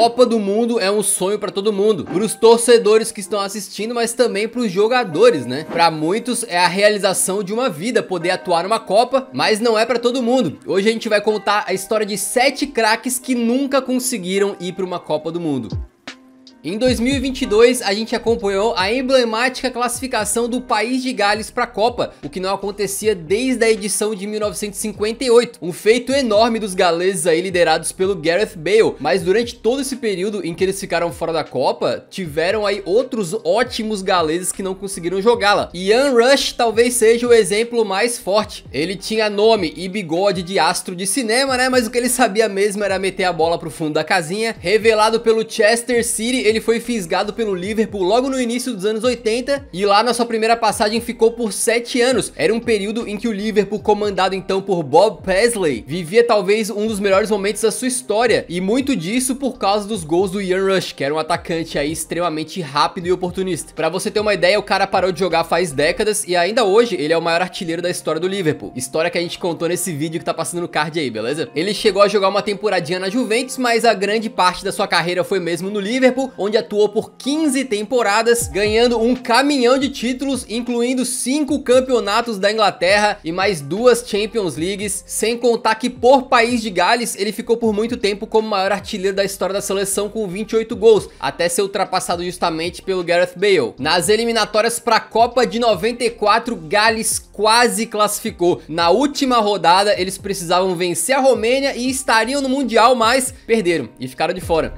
Copa do Mundo é um sonho para todo mundo, para os torcedores que estão assistindo, mas também para os jogadores, né? Para muitos é a realização de uma vida poder atuar numa Copa, mas não é para todo mundo. Hoje a gente vai contar a história de sete craques que nunca conseguiram ir para uma Copa do Mundo. Em 2022, a gente acompanhou a emblemática classificação do país de Gales para a Copa, o que não acontecia desde a edição de 1958. Um feito enorme dos galeses aí liderados pelo Gareth Bale, mas durante todo esse período em que eles ficaram fora da Copa, tiveram aí outros ótimos galeses que não conseguiram jogá-la. Ian Rush talvez seja o exemplo mais forte. Ele tinha nome e bigode de astro de cinema, né? Mas o que ele sabia mesmo era meter a bola para o fundo da casinha. Revelado pelo Chester City, ele foi fisgado pelo Liverpool logo no início dos anos 80 e lá na sua primeira passagem ficou por 7 anos. Era um período em que o Liverpool, comandado então por Bob Paisley, vivia talvez um dos melhores momentos da sua história e muito disso por causa dos gols do Ian Rush, que era um atacante aí extremamente rápido e oportunista. Para você ter uma ideia, o cara parou de jogar faz décadas e ainda hoje ele é o maior artilheiro da história do Liverpool. História que a gente contou nesse vídeo que tá passando no card aí, beleza? Ele chegou a jogar uma temporadinha na Juventus, mas a grande parte da sua carreira foi mesmo no Liverpool, onde atuou por 15 temporadas, ganhando um caminhão de títulos, incluindo cinco campeonatos da Inglaterra e mais duas Champions Leagues, sem contar que por país de Gales ele ficou por muito tempo como maior artilheiro da história da seleção com 28 gols, até ser ultrapassado justamente pelo Gareth Bale. Nas eliminatórias para a Copa de 94, Gales quase classificou. Na última rodada, eles precisavam vencer a Romênia e estariam no Mundial, mas perderam e ficaram de fora.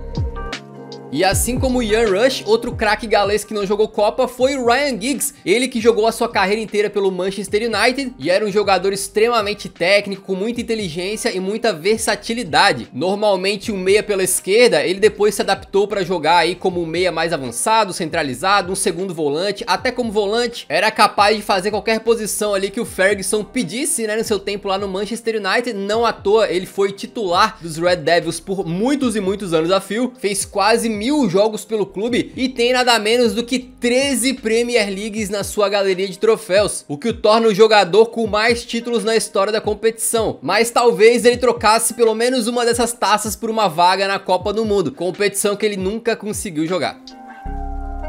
E assim como Ian Rush, outro craque galês que não jogou Copa foi o Ryan Giggs, ele que jogou a sua carreira inteira pelo Manchester United e era um jogador extremamente técnico, com muita inteligência e muita versatilidade. Normalmente um meia pela esquerda, ele depois se adaptou para jogar aí como um meia mais avançado, centralizado, um segundo volante, até como volante, era capaz de fazer qualquer posição ali que o Ferguson pedisse, né, no seu tempo lá no Manchester United, não à toa ele foi titular dos Red Devils por muitos e muitos anos a fio, fez quase mil jogos pelo clube e tem nada menos do que 13 Premier Leagues na sua galeria de troféus, o que o torna o jogador com mais títulos na história da competição. Mas talvez ele trocasse pelo menos uma dessas taças por uma vaga na Copa do Mundo, competição que ele nunca conseguiu jogar.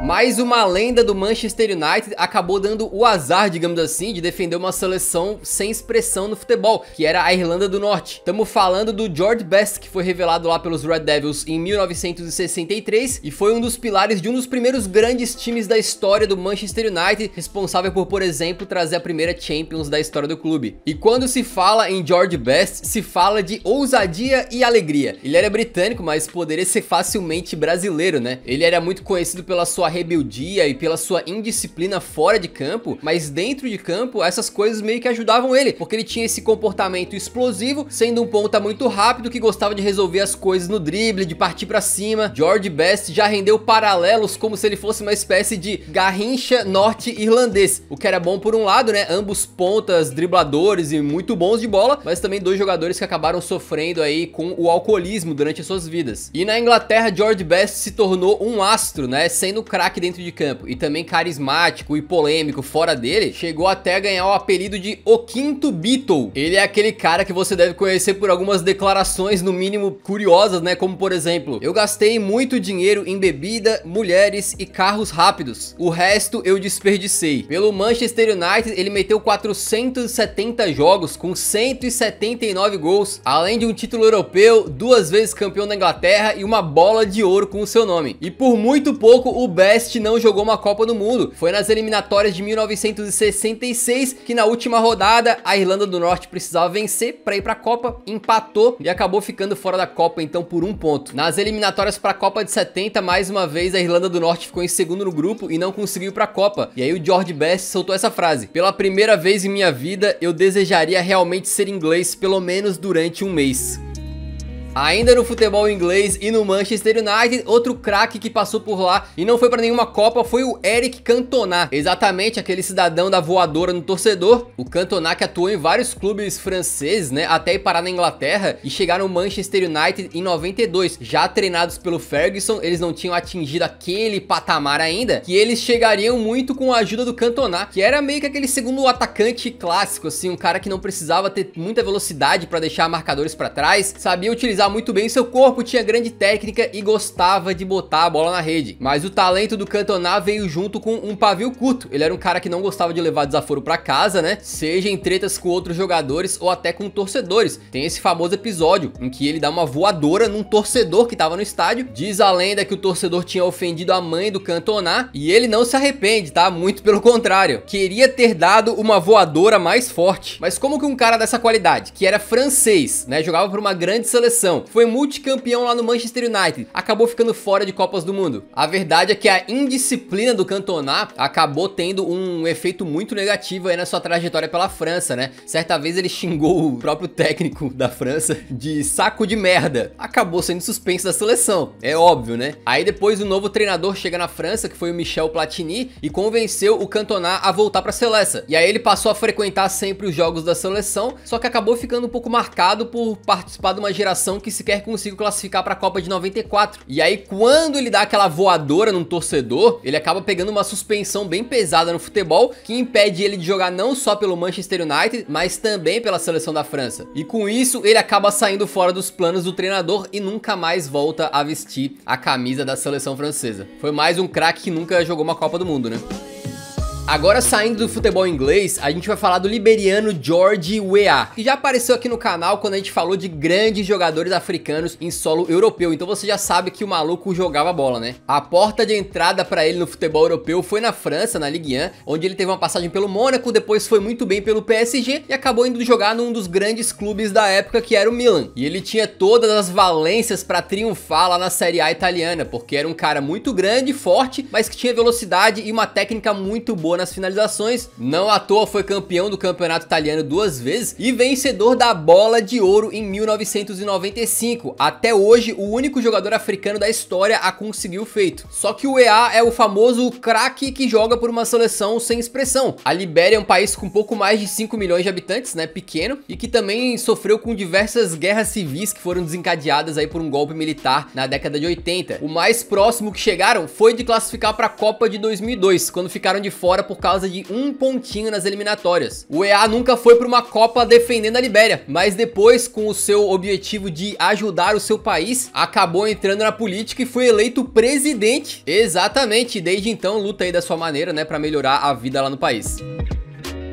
Mais uma lenda do Manchester United acabou dando o azar, digamos assim, de defender uma seleção sem expressão no futebol, que era a Irlanda do Norte. Estamos falando do George Best, que foi revelado lá pelos Red Devils em 1963 e foi um dos pilares de um dos primeiros grandes times da história do Manchester United, responsável por, por exemplo, trazer a primeira Champions da história do clube. E quando se fala em George Best, se fala de ousadia e alegria. Ele era britânico, mas poderia ser facilmente brasileiro, né? Ele era muito conhecido pela sua rebeldia e pela sua indisciplina fora de campo, mas dentro de campo essas coisas meio que ajudavam ele, porque ele tinha esse comportamento explosivo, sendo um ponta muito rápido que gostava de resolver as coisas no drible, de partir para cima. George Best já rendeu paralelos como se ele fosse uma espécie de garrincha norte-irlandês, o que era bom por um lado, né? Ambos pontas, dribladores e muito bons de bola, mas também dois jogadores que acabaram sofrendo aí com o alcoolismo durante as suas vidas. E na Inglaterra, George Best se tornou um astro, né? Sendo craque dentro de campo e também carismático e polêmico fora dele, chegou até a ganhar o apelido de O Quinto Beatle. Ele é aquele cara que você deve conhecer por algumas declarações, no mínimo curiosas, né? Como por exemplo, eu gastei muito dinheiro em bebida, mulheres e carros rápidos. O resto eu desperdicei. Pelo Manchester United, ele meteu 470 jogos com 179 gols, além de um título europeu, duas vezes campeão da Inglaterra e uma bola de ouro com o seu nome. E por muito pouco o West não jogou uma Copa do Mundo. Foi nas eliminatórias de 1966 que na última rodada a Irlanda do Norte precisava vencer para ir para a Copa, empatou e acabou ficando fora da Copa então por um ponto. Nas eliminatórias para a Copa de 70, mais uma vez a Irlanda do Norte ficou em segundo no grupo e não conseguiu para a Copa. E aí o George Best soltou essa frase: "Pela primeira vez em minha vida, eu desejaria realmente ser inglês pelo menos durante um mês". Ainda no futebol inglês e no Manchester United, outro craque que passou por lá e não foi para nenhuma Copa foi o Eric Cantona, exatamente aquele cidadão da voadora no torcedor. O Cantona que atuou em vários clubes franceses, né, até ir parar na Inglaterra e chegar no Manchester United em 92. Já treinados pelo Ferguson, eles não tinham atingido aquele patamar ainda, que eles chegariam muito com a ajuda do Cantona, que era meio que aquele segundo atacante clássico, assim, um cara que não precisava ter muita velocidade para deixar marcadores para trás, sabia utilizar muito bem seu corpo, tinha grande técnica e gostava de botar a bola na rede. Mas o talento do Cantona veio junto com um pavio curto. Ele era um cara que não gostava de levar desaforo para casa, né? Seja em tretas com outros jogadores ou até com torcedores. Tem esse famoso episódio em que ele dá uma voadora num torcedor que estava no estádio. Diz a lenda que o torcedor tinha ofendido a mãe do Cantona e ele não se arrepende, tá? Muito pelo contrário. Queria ter dado uma voadora mais forte. Mas como que um cara dessa qualidade, que era francês, né, jogava para uma grande seleção foi multicampeão lá no Manchester United, acabou ficando fora de Copas do Mundo. A verdade é que a indisciplina do Cantona acabou tendo um efeito muito negativo aí na sua trajetória pela França, né? Certa vez ele xingou o próprio técnico da França de saco de merda. Acabou sendo suspenso da seleção, é óbvio, né? Aí depois o novo treinador chega na França, que foi o Michel Platini, e convenceu o Cantona a voltar para a seleção. E aí ele passou a frequentar sempre os jogos da seleção, só que acabou ficando um pouco marcado por participar de uma geração que sequer consigo classificar para a Copa de 94. E aí quando ele dá aquela voadora num torcedor, ele acaba pegando uma suspensão bem pesada no futebol que impede ele de jogar não só pelo Manchester United, mas também pela seleção da França. E com isso, ele acaba saindo fora dos planos do treinador e nunca mais volta a vestir a camisa da seleção francesa. Foi mais um craque que nunca jogou uma Copa do Mundo, né? Agora saindo do futebol inglês, a gente vai falar do liberiano George Weah, que já apareceu aqui no canal quando a gente falou de grandes jogadores africanos em solo europeu, então você já sabe que o maluco jogava bola, né? A porta de entrada para ele no futebol europeu foi na França, na Ligue 1, onde ele teve uma passagem pelo Mônaco, depois foi muito bem pelo PSG e acabou indo jogar num dos grandes clubes da época que era o Milan. E ele tinha todas as valências para triunfar lá na Série A italiana, porque era um cara muito grande, forte, mas que tinha velocidade e uma técnica muito boa boa nas finalizações, não à toa foi campeão do campeonato italiano duas vezes e vencedor da bola de ouro em 1995. Até hoje, o único jogador africano da história a conseguir o feito. Só que o EA é o famoso craque que joga por uma seleção sem expressão. A Libéria é um país com pouco mais de 5 milhões de habitantes, né, pequeno, e que também sofreu com diversas guerras civis que foram desencadeadas aí por um golpe militar na década de 80. O mais próximo que chegaram foi de classificar para a Copa de 2002, quando ficaram de fora fora por causa de um pontinho nas eliminatórias. O EA nunca foi para uma Copa defendendo a Libéria, mas depois, com o seu objetivo de ajudar o seu país, acabou entrando na política e foi eleito presidente. Exatamente, desde então luta aí da sua maneira, né, para melhorar a vida lá no país.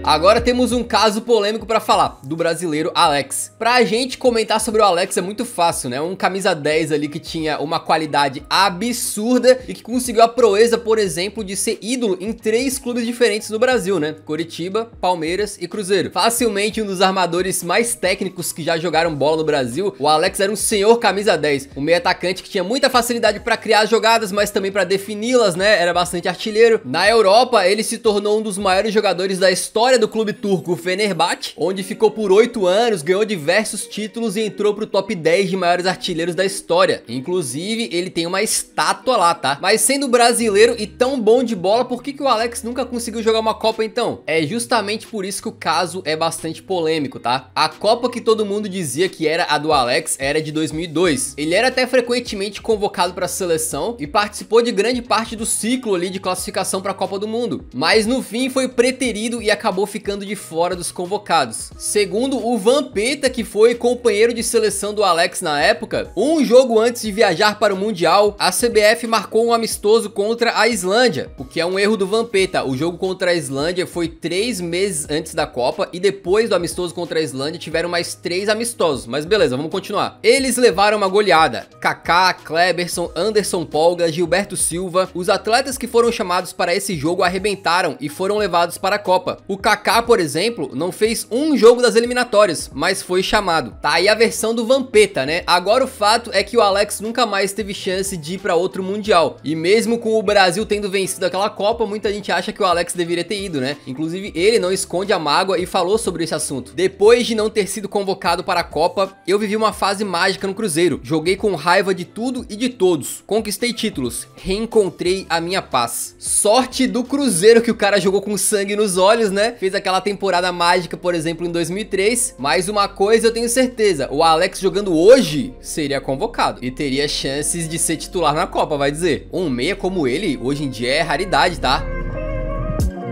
Agora temos um caso polêmico para falar, do brasileiro Alex. Pra gente comentar sobre o Alex é muito fácil, né? Um camisa 10 ali que tinha uma qualidade absurda e que conseguiu a proeza, por exemplo, de ser ídolo em três clubes diferentes no Brasil, né? Coritiba, Palmeiras e Cruzeiro. Facilmente um dos armadores mais técnicos que já jogaram bola no Brasil, o Alex era um senhor camisa 10, um meio atacante que tinha muita facilidade para criar jogadas, mas também para defini-las, né? Era bastante artilheiro. Na Europa, ele se tornou um dos maiores jogadores da história história do clube turco Fenerbahçe, onde ficou por 8 anos, ganhou diversos títulos e entrou pro top 10 de maiores artilheiros da história. Inclusive, ele tem uma estátua lá, tá? Mas sendo brasileiro e tão bom de bola, por que, que o Alex nunca conseguiu jogar uma Copa então? É justamente por isso que o caso é bastante polêmico, tá? A Copa que todo mundo dizia que era a do Alex era de 2002. Ele era até frequentemente convocado para a seleção e participou de grande parte do ciclo ali de classificação para a Copa do Mundo. Mas no fim foi preterido e acabou acabou ficando de fora dos convocados. Segundo o Vampeta, que foi companheiro de seleção do Alex na época, um jogo antes de viajar para o Mundial, a CBF marcou um amistoso contra a Islândia, o que é um erro do Vampeta. O jogo contra a Islândia foi três meses antes da Copa e depois do amistoso contra a Islândia tiveram mais três amistosos, mas beleza, vamos continuar. Eles levaram uma goleada. Kaká, Kleberson, Anderson Polga, Gilberto Silva, os atletas que foram chamados para esse jogo arrebentaram e foram levados para a Copa. O Kaká, por exemplo, não fez um jogo das eliminatórias, mas foi chamado. Tá aí a versão do Vampeta, né? Agora o fato é que o Alex nunca mais teve chance de ir para outro Mundial. E mesmo com o Brasil tendo vencido aquela Copa, muita gente acha que o Alex deveria ter ido, né? Inclusive, ele não esconde a mágoa e falou sobre esse assunto. Depois de não ter sido convocado para a Copa, eu vivi uma fase mágica no Cruzeiro. Joguei com raiva de tudo e de todos. Conquistei títulos. Reencontrei a minha paz. Sorte do Cruzeiro que o cara jogou com sangue nos olhos, né? fez aquela temporada mágica, por exemplo, em 2003, mas uma coisa eu tenho certeza, o Alex jogando hoje seria convocado e teria chances de ser titular na Copa, vai dizer. Um meia como ele, hoje em dia é raridade, tá?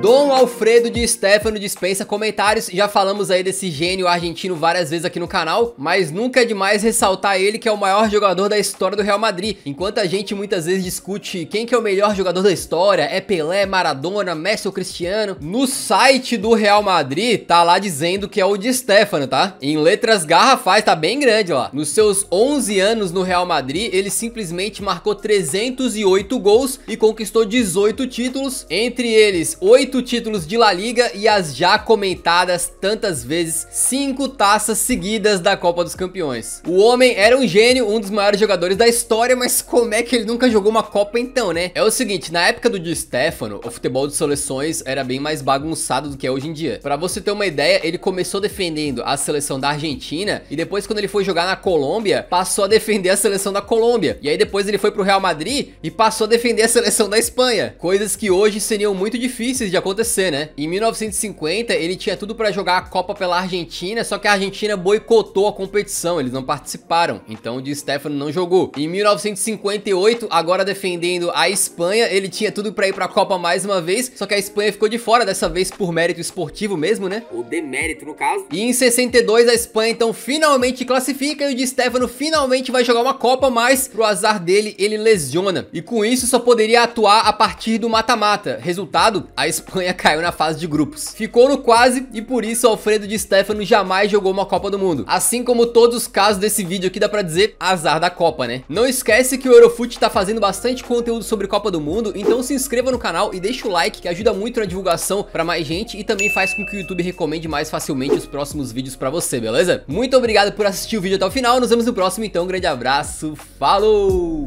Dom Alfredo de Stefano dispensa comentários, já falamos aí desse gênio argentino várias vezes aqui no canal, mas nunca é demais ressaltar ele que é o maior jogador da história do Real Madrid. Enquanto a gente muitas vezes discute quem que é o melhor jogador da história, é Pelé, Maradona, Messi ou Cristiano, no site do Real Madrid tá lá dizendo que é o de Stefano, tá? Em letras garrafais, tá bem grande lá. Nos seus 11 anos no Real Madrid, ele simplesmente marcou 308 gols e conquistou 18 títulos, entre eles 8 oito títulos de La Liga e as já comentadas tantas vezes cinco taças seguidas da Copa dos Campeões. O homem era um gênio, um dos maiores jogadores da história, mas como é que ele nunca jogou uma Copa então, né? É o seguinte, na época do Di Stefano, o futebol de seleções era bem mais bagunçado do que é hoje em dia. Para você ter uma ideia, ele começou defendendo a seleção da Argentina e depois quando ele foi jogar na Colômbia, passou a defender a seleção da Colômbia. E aí depois ele foi pro Real Madrid e passou a defender a seleção da Espanha. Coisas que hoje seriam muito difíceis de acontecer, né? Em 1950, ele tinha tudo para jogar a Copa pela Argentina, só que a Argentina boicotou a competição, eles não participaram. Então, o Di Stefano não jogou. Em 1958, agora defendendo a Espanha, ele tinha tudo para ir para a Copa mais uma vez, só que a Espanha ficou de fora dessa vez por mérito esportivo mesmo, né? O demérito, no caso. E em 62, a Espanha então finalmente classifica e o Di Stefano finalmente vai jogar uma Copa, mas pro azar dele, ele lesiona. E com isso, só poderia atuar a partir do mata-mata. Resultado, a Espanha Espanha caiu na fase de grupos. Ficou no quase e por isso Alfredo de Stefano jamais jogou uma Copa do Mundo. Assim como todos os casos desse vídeo aqui dá pra dizer azar da Copa, né? Não esquece que o Eurofute tá fazendo bastante conteúdo sobre Copa do Mundo, então se inscreva no canal e deixa o like que ajuda muito na divulgação pra mais gente e também faz com que o YouTube recomende mais facilmente os próximos vídeos pra você, beleza? Muito obrigado por assistir o vídeo até o final, nos vemos no próximo então, um grande abraço, falou!